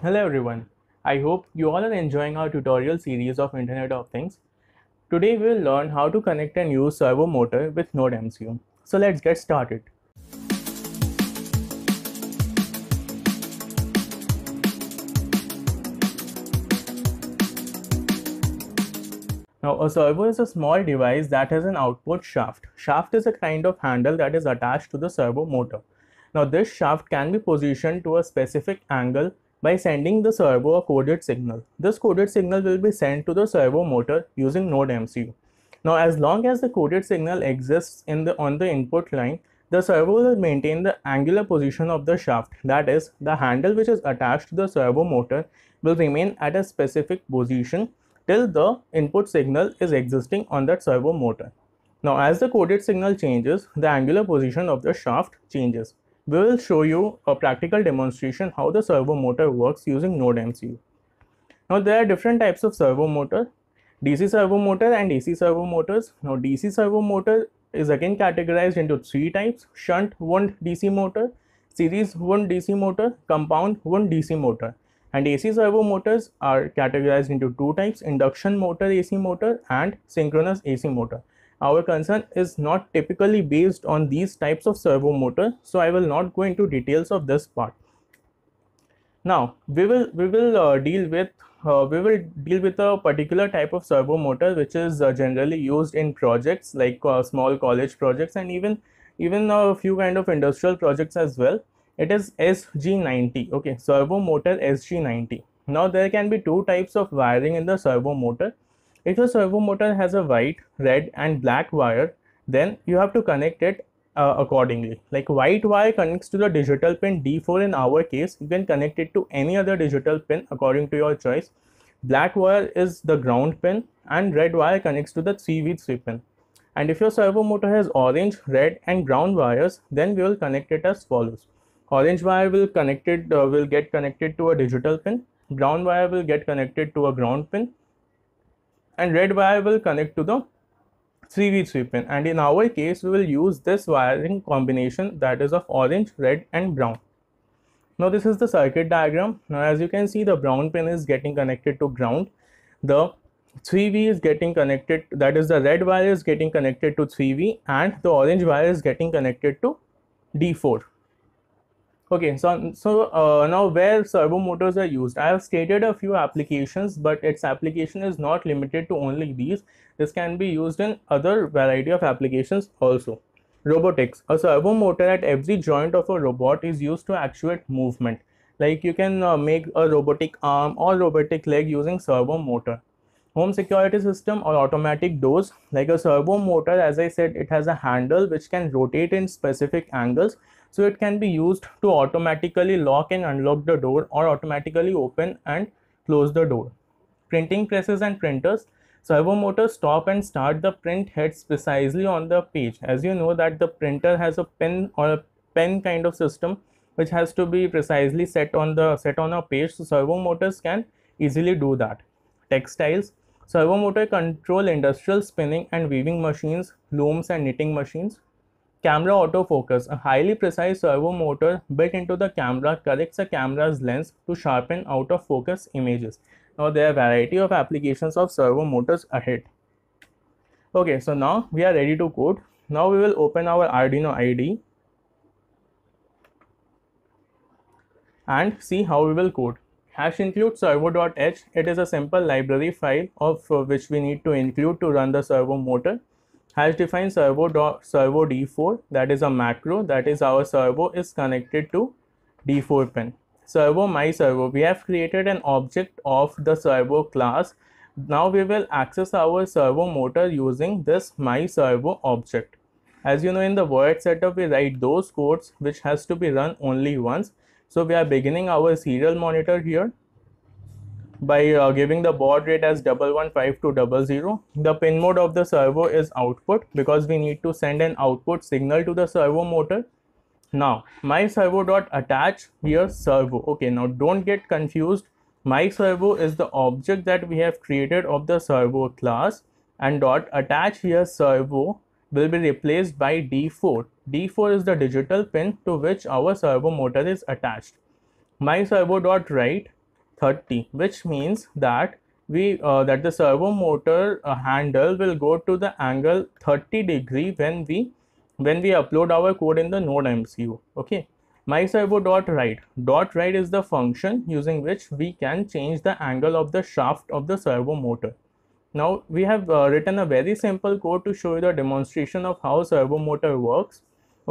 Hello everyone, I hope you all are enjoying our tutorial series of Internet of Things. Today we will learn how to connect and use servo motor with Node MCU. So let's get started. Now a servo is a small device that has an output shaft. Shaft is a kind of handle that is attached to the servo motor. Now this shaft can be positioned to a specific angle by sending the servo a coded signal. This coded signal will be sent to the servo motor using Node MCU. Now as long as the coded signal exists in the, on the input line, the servo will maintain the angular position of the shaft that is the handle which is attached to the servo motor will remain at a specific position till the input signal is existing on that servo motor. Now as the coded signal changes, the angular position of the shaft changes. We will show you a practical demonstration how the servo motor works using Node MCU. Now there are different types of servo motor, DC servo motor and AC servo motors. Now DC servo motor is again categorized into three types, shunt wound DC motor, series wound DC motor, compound wound DC motor. And AC servo motors are categorized into two types, induction motor AC motor and synchronous AC motor our concern is not typically based on these types of servo motor so i will not go into details of this part now we will we will uh, deal with uh, we will deal with a particular type of servo motor which is uh, generally used in projects like uh, small college projects and even even a few kind of industrial projects as well it is sg90 okay servo motor sg90 now there can be two types of wiring in the servo motor if your servo motor has a white, red and black wire, then you have to connect it uh, accordingly. Like white wire connects to the digital pin D4 in our case, you can connect it to any other digital pin according to your choice. Black wire is the ground pin and red wire connects to the 3V3 pin. And if your servo motor has orange, red and ground wires, then we will connect it as follows. Orange wire will connected uh, will get connected to a digital pin, ground wire will get connected to a ground pin and red wire will connect to the 3v3 pin and in our case we will use this wiring combination that is of orange red and brown now this is the circuit diagram now as you can see the brown pin is getting connected to ground the 3v is getting connected that is the red wire is getting connected to 3v and the orange wire is getting connected to d4 okay so so uh, now where servo motors are used i have stated a few applications but its application is not limited to only these this can be used in other variety of applications also robotics a servo motor at every joint of a robot is used to actuate movement like you can uh, make a robotic arm or robotic leg using servo motor home security system or automatic doors like a servo motor as i said it has a handle which can rotate in specific angles so it can be used to automatically lock and unlock the door or automatically open and close the door printing presses and printers servo motors stop and start the print heads precisely on the page as you know that the printer has a pen or a pen kind of system which has to be precisely set on the set on a page so servo motors can easily do that textiles servo motor control industrial spinning and weaving machines looms and knitting machines Camera autofocus. A highly precise servo motor built into the camera corrects a camera's lens to sharpen out of focus images. Now there are variety of applications of servo motors ahead. Okay, so now we are ready to code. Now we will open our Arduino IDE and see how we will code. Hash include servo.h, it is a simple library file of uh, which we need to include to run the servo motor has defined servo dot servo d4 that is a macro that is our servo is connected to d4 pin servo my servo we have created an object of the servo class now we will access our servo motor using this my servo object as you know in the word setup we write those codes which has to be run only once so we are beginning our serial monitor here by uh, giving the baud rate as double zero, The pin mode of the servo is output because we need to send an output signal to the servo motor. Now my servo dot attach here servo. Okay, now don't get confused. My servo is the object that we have created of the servo class and dot attach here servo will be replaced by D4. D4 is the digital pin to which our servo motor is attached. My servo dot write 30 which means that we uh, that the servo motor uh, handle will go to the angle 30 degree when we when we upload our code in the node mcu okay my servo dot right dot right is the function using which we can change the angle of the shaft of the servo motor now we have uh, written a very simple code to show you the demonstration of how servo motor works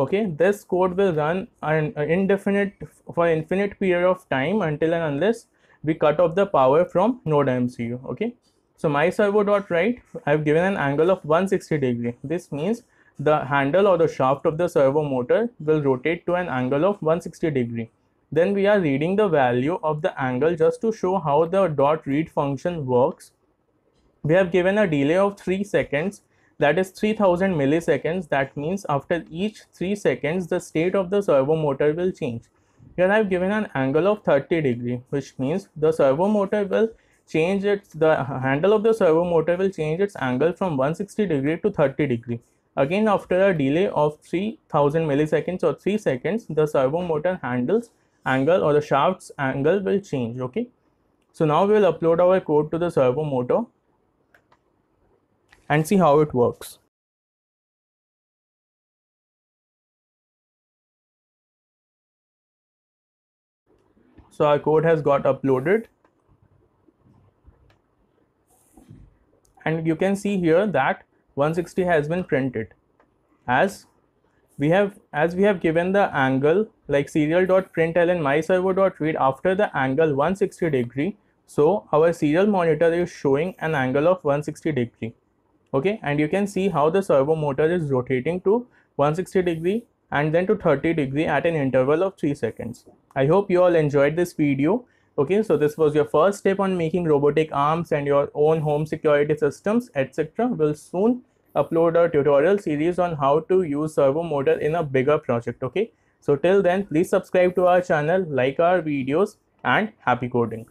okay this code will run an uh, indefinite for infinite period of time until and unless we cut off the power from node MCU okay so my servo dot right I've given an angle of 160 degree this means the handle or the shaft of the servo motor will rotate to an angle of 160 degree then we are reading the value of the angle just to show how the dot read function works we have given a delay of 3 seconds that is 3000 milliseconds that means after each 3 seconds the state of the servo motor will change here I have given an angle of 30 degree, which means the servo motor will change its, the handle of the servo motor will change its angle from 160 degree to 30 degree. Again, after a delay of 3000 milliseconds or 3 seconds, the servo motor handles angle or the shaft's angle will change, okay? So now we will upload our code to the servo motor and see how it works. so our code has got uploaded and you can see here that 160 has been printed as we have as we have given the angle like dot myservo.read after the angle 160 degree so our serial monitor is showing an angle of 160 degree okay and you can see how the servo motor is rotating to 160 degree and then to 30 degree at an interval of 3 seconds. I hope you all enjoyed this video. Okay, so this was your first step on making robotic arms and your own home security systems, etc. We'll soon upload a tutorial series on how to use servo motor in a bigger project. Okay, so till then, please subscribe to our channel, like our videos, and happy coding.